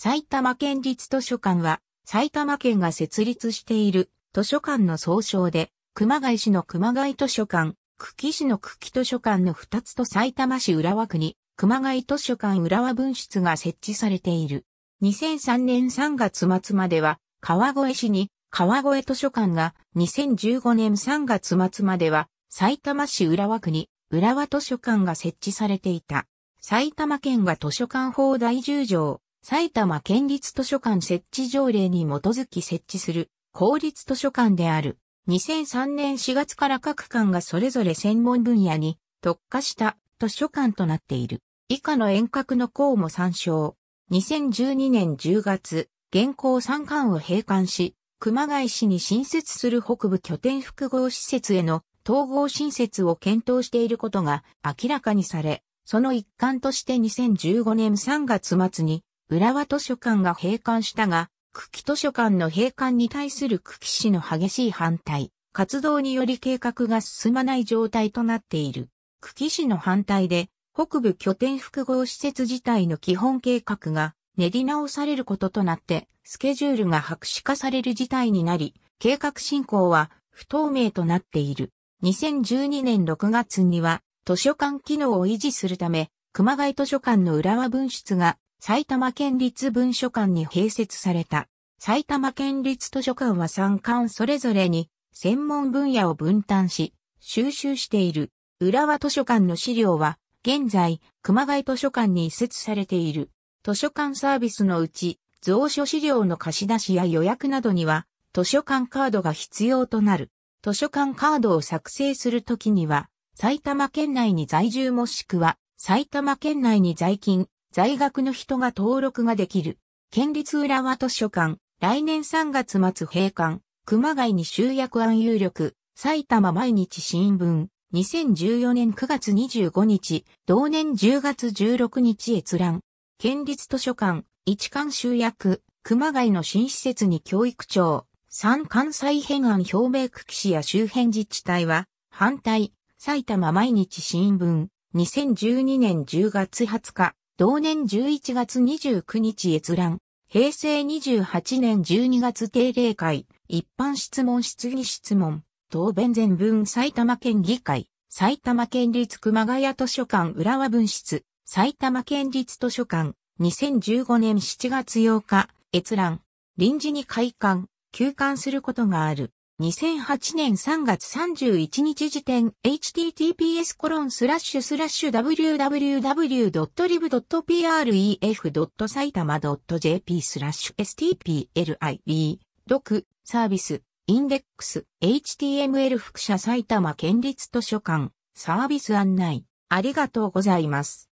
埼玉県立図書館は、埼玉県が設立している図書館の総称で、熊谷市の熊谷図書館、久喜市の久喜図書館の2つと埼玉市浦和区に、熊谷図書館浦和分室が設置されている。2003年3月末までは、川越市に川越図書館が2015年3月末までは埼玉市浦和区に浦和図書館が設置されていた。埼玉県が図書館法第10条埼玉県立図書館設置条例に基づき設置する公立図書館である。2003年4月から各館がそれぞれ専門分野に特化した図書館となっている。以下の遠隔の項も参照。2012年10月、現行3館を閉館し、熊谷市に新設する北部拠点複合施設への統合新設を検討していることが明らかにされ、その一環として2015年3月末に浦和図書館が閉館したが、久喜図書館の閉館に対する久喜市の激しい反対、活動により計画が進まない状態となっている。久喜市の反対で、北部拠点複合施設自体の基本計画が練り直されることとなって、スケジュールが白紙化される事態になり、計画進行は不透明となっている。2012年6月には、図書館機能を維持するため、熊谷図書館の浦和分室が埼玉県立文書館に併設された。埼玉県立図書館は3館それぞれに専門分野を分担し、収集している。浦和図書館の資料は、現在、熊谷図書館に移設されている。図書館サービスのうち、蔵書資料の貸し出しや予約などには、図書館カードが必要となる。図書館カードを作成するときには、埼玉県内に在住もしくは、埼玉県内に在勤、在学の人が登録ができる。県立浦和図書館、来年3月末閉館、熊谷に集約案有力、埼玉毎日新聞、2014年9月25日、同年10月16日閲覧。県立図書館、一館集約、熊谷の新施設に教育庁、三関西編案表明区市や周辺自治体は、反対、埼玉毎日新聞、2012年10月20日、同年11月29日閲覧、平成28年12月定例会、一般質問質疑質問、答弁全文埼玉県議会、埼玉県立熊谷図書館浦和文室、埼玉県立図書館、2015年7月8日、閲覧、臨時に開館、休館することがある。2008年3月31日時点 https コロンスラッシュスラッシュ www.lib.pref.saitama.jp スラッシュ stplib 読サービスインデックス html 副社埼玉県立図書館サービス案内ありがとうございます。